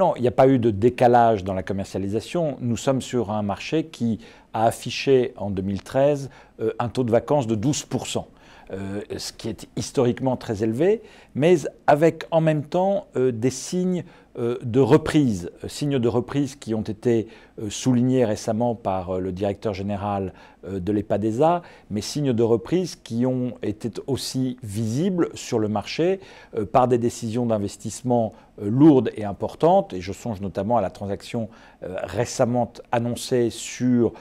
Non, il n'y a pas eu de décalage dans la commercialisation. Nous sommes sur un marché qui a affiché en 2013 euh, un taux de vacances de 12%. Euh, ce qui est historiquement très élevé, mais avec en même temps euh, des signes euh, de reprise, signes de reprise qui ont été soulignés récemment par le directeur général de l'EPADESA, mais signes de reprise qui ont été aussi visibles sur le marché par des décisions d'investissement lourdes et importantes, et je songe notamment à la transaction récemment annoncée sur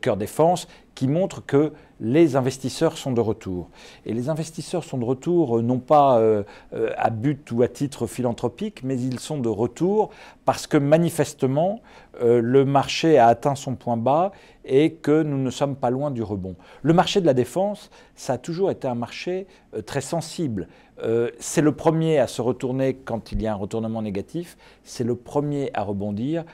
Cœur Défense, qui montre que les investisseurs sont de retour. Et les investisseurs sont de retour euh, non pas euh, euh, à but ou à titre philanthropique, mais ils sont de retour parce que manifestement, le marché a atteint son point bas et que nous ne sommes pas loin du rebond. Le marché de la défense, ça a toujours été un marché très sensible. c'est le premier à se retourner quand il y a un retournement négatif, c'est le premier à rebondir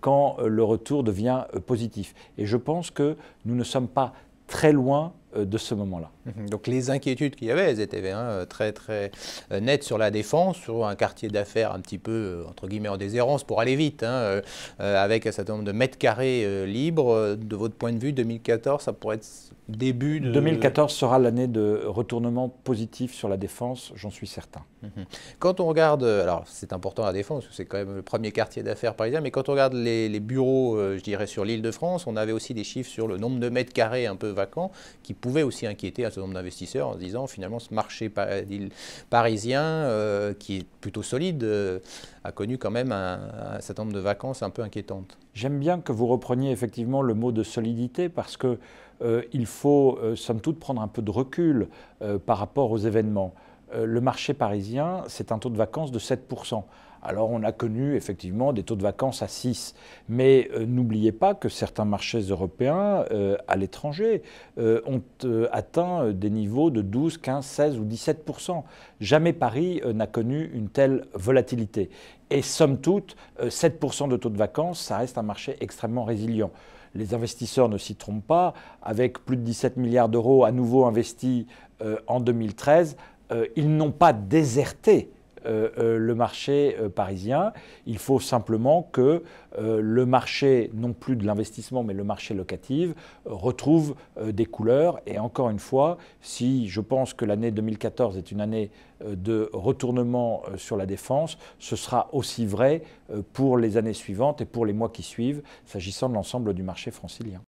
quand le retour devient positif. Et je pense que nous ne sommes pas très loin euh, de ce moment-là. Mhm. Donc les inquiétudes qu'il y avait, elles étaient hein, très très euh, nettes sur la défense, sur un quartier d'affaires un petit peu euh, entre guillemets en déshérence pour aller vite, hein, avec un certain nombre de mètres carrés libres. De votre point de vue, 2014, ça pourrait être début de... 2014 sera l'année de retournement positif sur la défense, j'en suis certain. Mhm. Quand on regarde, alors c'est important la défense, c'est quand même le premier quartier d'affaires parisien, mais quand on regarde les, les bureaux, je dirais sur l'île de France, on avait aussi des chiffres sur le nombre de mètres carrés un peu vacants qui pouvait aussi inquiéter un certain nombre d'investisseurs en se disant finalement ce marché parisien euh, qui est plutôt solide euh, a connu quand même un, certain nombre de vacances un peu inquiétantes. J'aime bien que vous repreniez effectivement le mot de solidité parce que euh, il faut somme toute prendre un peu de recul par rapport aux événements. le marché parisien, c'est un taux de vacances de 7 alors on a connu effectivement des taux de vacances à 6. Mais euh, n'oubliez pas que certains marchés européens euh, à l'étranger euh, ont atteint des niveaux de 12, 15, 16 ou 17 Jamais Paris n'a connu une telle volatilité. Et somme toute, 7 de taux de vacances, ça reste un marché extrêmement résilient les investisseurs ne s'y trompent pas, avec plus de 17 milliards d'euros à nouveau investis en 2013, ils n'ont pas déserté euh, euh, le marché euh, parisien. Il faut simplement que le marché, non plus de l'investissement, mais le marché locatif, retrouve des couleurs. Et encore une fois, si je pense que l'année 2014 est une année de retournement sur la défense, ce sera aussi vrai pour les années suivantes et pour les mois qui suivent, s'agissant de l'ensemble du marché francilien.